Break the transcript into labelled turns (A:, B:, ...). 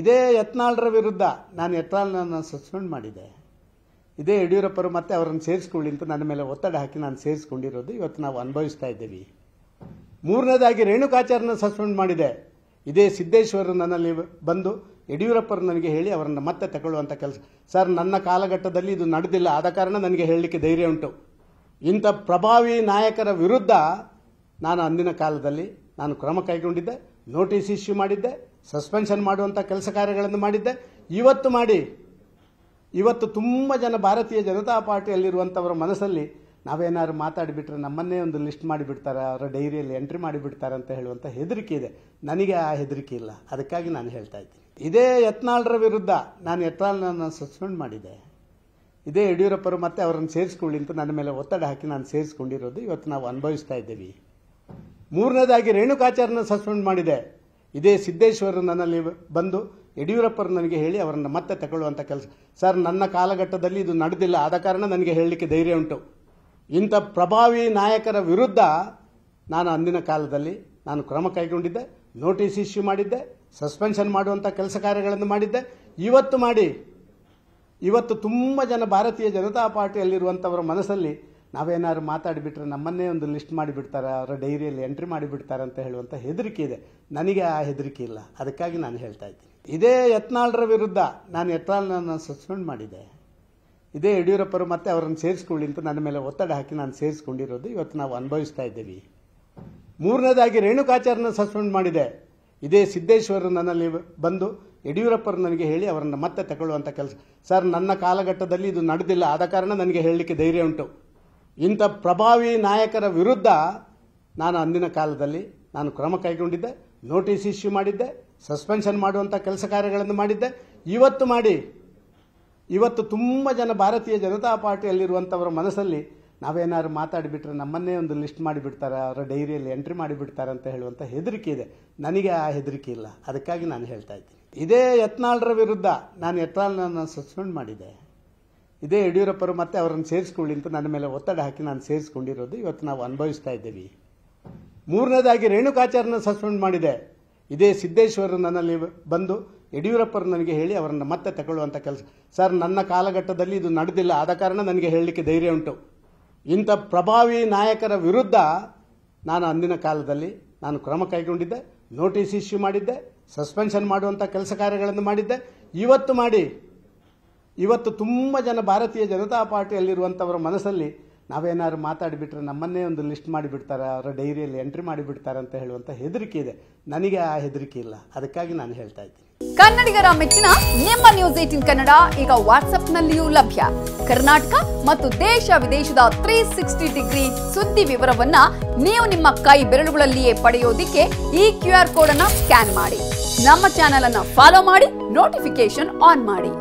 A: ಇದೇ ಯತ್ನಾಳ್ರ ವಿರುದ್ಧ ನಾನು ಯತ್ನಾಳ್ ಸಸ್ಪೆಂಡ್ ಮಾಡಿದೆ ಇದೇ ಯಡಿಯೂರಪ್ಪರು ಮತ್ತೆ ಅವರನ್ನು ಸೇರಿಸ್ಕೊಳ್ಳಿ ಅಂತ ನನ್ನ ಮೇಲೆ ಒತ್ತಡ ಹಾಕಿ ನಾನು ಸೇರಿಸ್ಕೊಂಡಿರೋದು ಇವತ್ತು ನಾವು ಅನುಭವಿಸ್ತಾ ಇದ್ದೀವಿ ಮೂರನೇದಾಗಿ ರೇಣುಕಾಚಾರ್ಯನ ಸಸ್ಪೆಂಡ್ ಮಾಡಿದೆ ಇದೇ ಸಿದ್ದೇಶ್ವರ ನನ್ನಲ್ಲಿ ಬಂದು ಯಡಿಯೂರಪ್ಪರು ನನಗೆ ಹೇಳಿ ಅವರನ್ನು ಮತ್ತೆ ತಗೊಳ್ಳುವಂಥ ಕೆಲಸ ಸರ್ ನನ್ನ ಕಾಲಘಟ್ಟದಲ್ಲಿ ಇದು ನಡೆದಿಲ್ಲ ಆದ ಕಾರಣ ನನಗೆ ಹೇಳಲಿಕ್ಕೆ ಧೈರ್ಯ ಉಂಟು ಇಂಥ ಪ್ರಭಾವಿ ನಾಯಕರ ವಿರುದ್ಧ ನಾನು ಅಂದಿನ ಕಾಲದಲ್ಲಿ ನಾನು ಕ್ರಮ ಕೈಗೊಂಡಿದ್ದೆ ನೋಟಿಸ್ ಇಶ್ಯೂ ಮಾಡಿದ್ದೆ ಸಸ್ಪೆನ್ಷನ್ ಮಾಡುವಂಥ ಕೆಲಸ ಕಾರ್ಯಗಳನ್ನು ಮಾಡಿದ್ದೆ ಇವತ್ತು ಮಾಡಿ ಇವತ್ತು ತುಂಬ ಜನ ಭಾರತೀಯ ಜನತಾ ಪಾರ್ಟಿಯಲ್ಲಿರುವಂಥವರ ಮನಸ್ಸಲ್ಲಿ ನಾವೇನಾದ್ರು ಮಾತಾಡಿಬಿಟ್ರೆ ನಮ್ಮನ್ನೇ ಒಂದು ಲಿಸ್ಟ್ ಮಾಡಿಬಿಡ್ತಾರೆ ಅವರ ಡೈರಿಯಲ್ಲಿ ಎಂಟ್ರಿ ಮಾಡಿಬಿಡ್ತಾರೆ ಅಂತ ಹೇಳುವಂಥ ಹೆದರಿಕೆ ಇದೆ ನನಗೆ ಆ ಹೆದರಿಕೆ ಇಲ್ಲ ಅದಕ್ಕಾಗಿ ನಾನು ಹೇಳ್ತಾ ಇದ್ದೀನಿ ಇದೇ ಯತ್ನಾಳ್ರ ವಿರುದ್ಧ ನಾನು ಯತ್ನಾಳ್ನ ಸಸ್ಪೆಂಡ್ ಮಾಡಿದೆ ಇದೇ ಯಡಿಯೂರಪ್ಪರು ಮತ್ತೆ ಅವರನ್ನು ಸೇರಿಸ್ಕೊಳ್ಳಿ ಅಂತ ನನ್ನ ಮೇಲೆ ಒತ್ತಡ ಹಾಕಿ ನಾನು ಸೇರಿಸ್ಕೊಂಡಿರೋದು ಇವತ್ತು ನಾವು ಅನುಭವಿಸ್ತಾ ಇದ್ದೀವಿ ಮೂರನೇದಾಗಿ ರೇಣುಕಾಚಾರ್ಯನ ಸಸ್ಪೆಂಡ್ ಮಾಡಿದೆ ಇದೇ ಸಿದ್ದೇಶ್ವರ ನನ್ನಲ್ಲಿ ಬಂದು ಯಡಿಯೂರಪ್ಪರು ನನಗೆ ಹೇಳಿ ಅವರನ್ನು ಮತ್ತೆ ತಗೊಳ್ಳುವಂಥ ಕೆಲಸ ಸರ್ ನನ್ನ ಕಾಲಘಟ್ಟದಲ್ಲಿ ಇದು ನಡೆದಿಲ್ಲ ಆದ ಕಾರಣ ನನಗೆ ಹೇಳಲಿಕ್ಕೆ ಧೈರ್ಯ ಉಂಟು ಇಂಥ ಪ್ರಭಾವಿ ನಾಯಕರ ವಿರುದ್ಧ ನಾನು ಅಂದಿನ ಕಾಲದಲ್ಲಿ ನಾನು ಕ್ರಮ ಕೈಗೊಂಡಿದ್ದೆ ನೋಟಿಸ್ ಇಶ್ಯೂ ಮಾಡಿದ್ದೆ ಸಸ್ಪೆನ್ಷನ್ ಮಾಡುವಂಥ ಕೆಲಸ ಕಾರ್ಯಗಳನ್ನು ಮಾಡಿದ್ದೆ ಇವತ್ತು ಮಾಡಿ ಇವತ್ತು ತುಂಬ ಜನ ಭಾರತೀಯ ಜನತಾ ಪಾರ್ಟಿಯಲ್ಲಿರುವಂಥವರ ಮನಸ್ಸಲ್ಲಿ ನಾವೇನಾದ್ರು ಮಾತಾಡಿಬಿಟ್ರೆ ನಮ್ಮನ್ನೇ ಒಂದು ಲಿಸ್ಟ್ ಮಾಡಿಬಿಡ್ತಾರೆ ಅವರ ಡೈರಿಯಲ್ಲಿ ಎಂಟ್ರಿ ಮಾಡಿಬಿಡ್ತಾರೆ ಅಂತ ಹೇಳುವಂಥ ಹೆದರಿಕೆ ಇದೆ ನನಗೆ ಆ ಹೆದರಿಕೆ ಇಲ್ಲ ಅದಕ್ಕಾಗಿ ನಾನು ಹೇಳ್ತಾ ಇದ್ದೀನಿ ಇದೇ ಯತ್ನಾಳರ ವಿರುದ್ಧ ನಾನು ಯತ್ನಾಳ್ನ ಸಸ್ಪೆಂಡ್ ಮಾಡಿದೆ ಇದೇ ಯಡಿಯೂರಪ್ಪರು ಮತ್ತೆ ಅವರನ್ನು ಸೇರಿಸ್ಕೊಳ್ಳಿ ಅಂತ ನನ್ನ ಮೇಲೆ ಒತ್ತಡ ಹಾಕಿ ನಾನು ಸೇರಿಸ್ಕೊಂಡಿರೋದು ಇವತ್ತು ನಾವು ಅನುಭವಿಸ್ತಾ ಇದ್ದೀವಿ ಮೂರನೇದಾಗಿ ರೇಣುಕಾಚಾರ್ಯನ ಸಸ್ಪೆಂಡ್ ಮಾಡಿದೆ ಇದೇ ಸಿದ್ದೇಶ್ವರ ನನ್ನಲ್ಲಿ ಬಂದು ಯಡಿಯೂರಪ್ಪರು ನನಗೆ ಹೇಳಿ ಅವರನ್ನು ಮತ್ತೆ ತಗೊಳ್ಳುವಂಥ ಕೆಲಸ ಸರ್ ನನ್ನ ಕಾಲಘಟ್ಟದಲ್ಲಿ ಇದು ನಡೆದಿಲ್ಲ ಆದ ಕಾರಣ ನನಗೆ ಹೇಳಲಿಕ್ಕೆ ಧೈರ್ಯ ಉಂಟು ಇಂಥ ಪ್ರಭಾವಿ ನಾಯಕರ ವಿರುದ್ಧ ನಾನು ಅಂದಿನ ಕಾಲದಲ್ಲಿ ನಾನು ಕ್ರಮ ಕೈಗೊಂಡಿದ್ದೆ ನೋಟಿಸ್ ಇಶ್ಯೂ ಮಾಡಿದ್ದೆ ಸಸ್ಪೆನ್ಷನ್ ಮಾಡುವಂಥ ಕೆಲಸ ಕಾರ್ಯಗಳನ್ನು ಮಾಡಿದ್ದೆ ಇವತ್ತು ಮಾಡಿ ಇವತ್ತು ತುಂಬ ಜನ ಭಾರತೀಯ ಜನತಾ ಪಾರ್ಟಿಯಲ್ಲಿರುವಂಥವರ ಮನಸ್ಸಲ್ಲಿ ನಾವೇನಾದ್ರು ಮಾತಾಡಿಬಿಟ್ರೆ ನಮ್ಮನ್ನೇ ಒಂದು ಲಿಸ್ಟ್ ಮಾಡಿಬಿಡ್ತಾರೆ ಅವರ ಡೈರಿಯಲ್ಲಿ ಎಂಟ್ರಿ ಮಾಡಿಬಿಡ್ತಾರೆ ಅಂತ ಹೇಳುವಂಥ ಹೆದರಿಕೆ ಇದೆ ನನಗೆ ಆ ಹೆದರಿಕೆ ಇಲ್ಲ ಅದಕ್ಕಾಗಿ ನಾನು ಹೇಳ್ತಾ ಇದ್ದೀನಿ ಇದೇ ಯತ್ನಾಳ್ರ ವಿರುದ್ಧ ನಾನು ಯತ್ನಾಳ್ ಸಸ್ಪೆಂಡ್ ಮಾಡಿದೆ ಇದೇ ಯಡಿಯೂರಪ್ಪರು ಮತ್ತೆ ಅವರನ್ನು ಸೇರಿಸ್ಕೊಳ್ಳಿ ಅಂತ ನನ್ನ ಮೇಲೆ ಒತ್ತಡ ಹಾಕಿ ನಾನು ಸೇರಿಸ್ಕೊಂಡಿರೋದು ಇವತ್ತು ನಾವು ಅನುಭವಿಸ್ತಾ ಇದ್ದೀವಿ ಮೂರನೇದಾಗಿ ರೇಣುಕಾಚಾರ್ಯನ ಸಸ್ಪೆಂಡ್ ಮಾಡಿದೆ ಇದೇ ಸಿದ್ದೇಶ್ವರ ನನ್ನಲ್ಲಿ ಬಂದು ಯಡಿಯೂರಪ್ಪರು ನನಗೆ ಹೇಳಿ ಅವರನ್ನು ಮತ್ತೆ ತಗೊಳ್ಳುವಂಥ ಕೆಲಸ ಸರ್ ನನ್ನ ಕಾಲಘಟ್ಟದಲ್ಲಿ ಇದು ನಡೆದಿಲ್ಲ ಆದ ಕಾರಣ ನನಗೆ ಹೇಳಲಿಕ್ಕೆ ಧೈರ್ಯ ಉಂಟು ಇಂಥ ಪ್ರಭಾವಿ ನಾಯಕರ ವಿರುದ್ಧ ನಾನು ಅಂದಿನ ಕಾಲದಲ್ಲಿ ನಾನು ಕ್ರಮ ಕೈಗೊಂಡಿದ್ದೆ ನೋಟಿಸ್ ಇಶ್ಯೂ ಮಾಡಿದ್ದೆ ಸಸ್ಪೆನ್ಷನ್ ಮಾಡುವಂಥ ಕೆಲಸ ಕಾರ್ಯಗಳನ್ನು ಮಾಡಿದ್ದೆ ಇವತ್ತು ಮಾಡಿ ಇವತ್ತು ತುಂಬ ಜನ ಭಾರತೀಯ ಜನತಾ ಪಾರ್ಟಿಯಲ್ಲಿರುವಂಥವ್ರ ಮನಸ್ಸಲ್ಲಿ ನಾವೇನಾದ್ರು ಮಾತಾಡಿಬಿಟ್ರೆ ನಮ್ಮನ್ನೇ ಒಂದು ಲಿಸ್ಟ್ ಮಾಡಿಬಿಡ್ತಾರೆ ಅವರ ಡೈರಿಯಲ್ಲಿ ಎಂಟ್ರಿ ಮಾಡಿಬಿಡ್ತಾರೆ ಅಂತ ಹೇಳುವಂಥ ಹೆದರಿಕೆ ಇದೆ ನನಗೆ ಆ ಹೆದರಿಕೆ ಇಲ್ಲ ಅದಕ್ಕಾಗಿ ನಾನು ಹೇಳ್ತಾ ಇದ್ದೀನಿ ಕನ್ನಡಿಗರ ಮೆಚ್ಚಿನ ನಿಮ್ಮ ನ್ಯೂಸ್ ಏಟಿನ್ ಕನ್ನಡ ಈಗ ವಾಟ್ಸ್ಆಪ್ನಲ್ಲಿಯೂ ಲಭ್ಯ ಕರ್ನಾಟಕ ಮತ್ತು ದೇಶ ವಿದೇಶದ ತ್ರೀ ಸಿಕ್ಸ್ಟಿ ಡಿಗ್ರಿ ಸುದ್ದಿ ವಿವರವನ್ನ ನೀವು ನಿಮ್ಮ ಕೈ ಬೆರಳುಗಳಲ್ಲಿಯೇ ಪಡೆಯೋದಿಕ್ಕೆ ಈ ಕ್ಯೂ ಆರ್ ಕೋಡ್ ಅನ್ನ ಸ್ಕ್ಯಾನ್ ಮಾಡಿ ನಮ್ಮ ಚಾನೆಲ್ ಅನ್ನ ಫಾಲೋ ಮಾಡಿ ನೋಟಿಫಿಕೇಶನ್ ಆನ್ ಮಾಡಿ